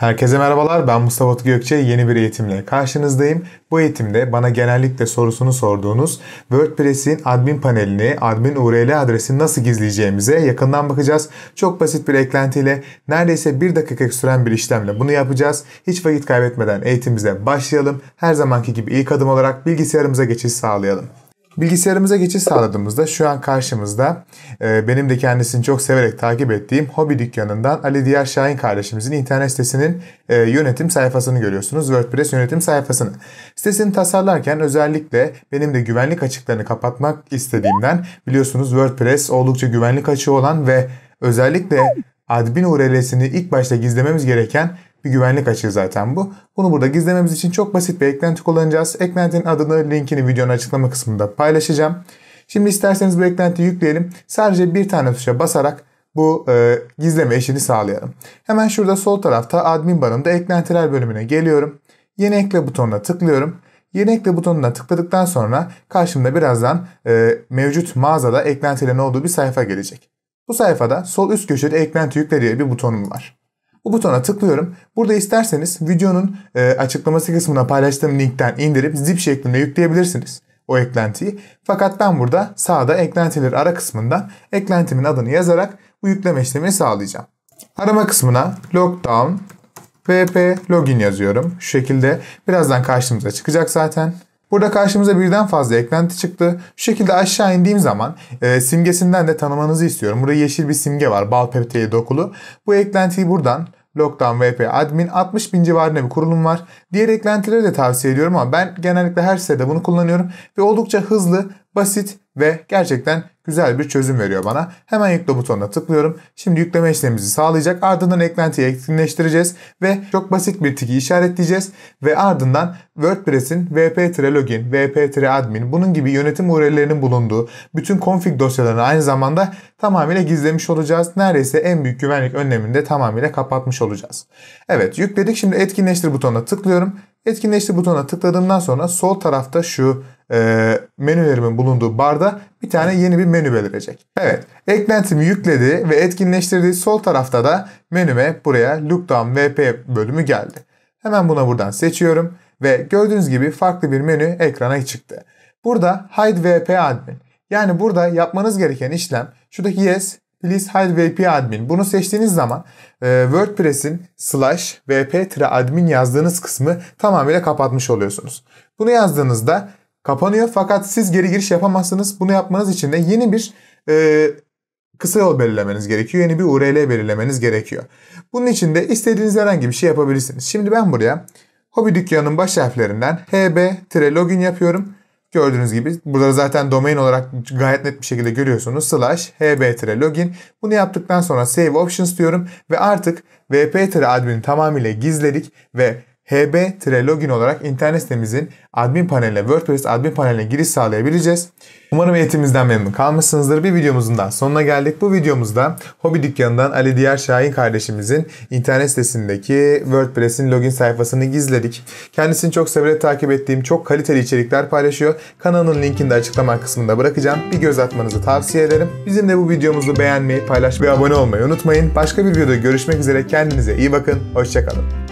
Herkese merhabalar, ben Mustafa Utku Gökçe. Yeni bir eğitimle karşınızdayım. Bu eğitimde bana genellikle sorusunu sorduğunuz WordPress'in admin panelini, admin URL adresini nasıl gizleyeceğimize yakından bakacağız. Çok basit bir eklentiyle, neredeyse bir dakika süren bir işlemle bunu yapacağız. Hiç vakit kaybetmeden eğitimimize başlayalım. Her zamanki gibi ilk adım olarak bilgisayarımıza geçiş sağlayalım. Bilgisayarımıza geçiş sağladığımızda şu an karşımızda e, benim de kendisini çok severek takip ettiğim hobi dükkanından Ali Diğer Şahin kardeşimizin internet sitesinin e, yönetim sayfasını görüyorsunuz. WordPress yönetim sayfasını. Sitesini tasarlarken özellikle benim de güvenlik açıklarını kapatmak istediğimden biliyorsunuz WordPress oldukça güvenlik açığı olan ve özellikle admin URL'sini ilk başta gizlememiz gereken bir güvenlik açığı zaten bu. Bunu burada gizlememiz için çok basit bir eklenti kullanacağız. Eklentinin adını, linkini videonun açıklama kısmında paylaşacağım. Şimdi isterseniz bu eklentiyi yükleyelim. Sadece bir tane tuşa basarak bu e, gizleme işini sağlayalım. Hemen şurada sol tarafta admin barında eklentiler bölümüne geliyorum. Yeni ekle butonuna tıklıyorum. Yeni ekle butonuna tıkladıktan sonra karşımda birazdan e, mevcut mağazada eklentilerin olduğu bir sayfa gelecek. Bu sayfada sol üst köşede eklenti yükle diye bir butonum var. Bu butona tıklıyorum. Burada isterseniz videonun e, açıklaması kısmına paylaştığım linkten indirip zip şeklinde yükleyebilirsiniz o eklentiyi. Fakat ben burada sağda eklentileri ara kısmında eklentimin adını yazarak bu yükleme işlemini sağlayacağım. Arama kısmına lockdown vp login yazıyorum. Şu şekilde birazdan karşımıza çıkacak zaten. Burada karşımıza birden fazla eklenti çıktı. Şu şekilde aşağı indiğim zaman e, simgesinden de tanımanızı istiyorum. Burada yeşil bir simge var. Bal peptide dokulu. Bu eklentiyi buradan Lockdown VP Admin 60 bin civarında bir kurulum var. Diğer eklentileri de tavsiye ediyorum ama ben genellikle her sitede bunu kullanıyorum. Ve oldukça hızlı, basit ve gerçekten güzel bir çözüm veriyor bana. Hemen yükle butonuna tıklıyorum. Şimdi yükleme işlemimizi sağlayacak. Ardından eklentiyi etkinleştireceğiz ve çok basit bir tiki işaretleyeceğiz ve ardından WordPress'in wp-login, wp-admin bunun gibi yönetim URL'lerinin bulunduğu bütün config dosyalarını aynı zamanda tamamıyla gizlemiş olacağız. Neredeyse en büyük güvenlik önlemini de tamamıyla kapatmış olacağız. Evet yükledik. Şimdi etkinleştir butonuna tıklıyorum. Etkinleştir butonuna tıkladığımdan sonra sol tarafta şu e, menülerimin bulunduğu barda bir tane yeni bir menü belirecek. Evet eklentimi yükledi ve etkinleştirdiği sol tarafta da menüme buraya Lookdown VP bölümü geldi. Hemen buna buradan seçiyorum ve gördüğünüz gibi farklı bir menü ekrana çıktı. Burada Hide VP Admin yani burada yapmanız gereken işlem şuradaki Yes Please hide vp admin. Bunu seçtiğiniz zaman e, WordPress'in slash vp admin yazdığınız kısmı tamamıyla kapatmış oluyorsunuz. Bunu yazdığınızda kapanıyor fakat siz geri giriş yapamazsınız. Bunu yapmanız için de yeni bir e, kısa yol belirlemeniz gerekiyor. Yeni bir URL belirlemeniz gerekiyor. Bunun için de istediğiniz herhangi bir şey yapabilirsiniz. Şimdi ben buraya hobi dükkanının baş harflerinden hb-login yapıyorum. Gördüğünüz gibi burada zaten domain olarak gayet net bir şekilde görüyorsunuz. Slash hb login. Bunu yaptıktan sonra save options diyorum ve artık vp admini tamamıyla gizledik ve hb-login olarak internet sitemizin admin paneline, WordPress admin paneline giriş sağlayabileceğiz. Umarım eğitimimizden memnun kalmışsınızdır. Bir videomuzun daha sonuna geldik. Bu videomuzda hobi dükkanından Ali Diğer Şahin kardeşimizin internet sitesindeki WordPress'in login sayfasını gizledik. Kendisini çok severek takip ettiğim çok kaliteli içerikler paylaşıyor. Kanalının linkini de açıklama kısmında bırakacağım. Bir göz atmanızı tavsiye ederim. Bizim de bu videomuzu beğenmeyi, paylaşmayı ve abone olmayı unutmayın. Başka bir videoda görüşmek üzere. Kendinize iyi bakın. Hoşçakalın.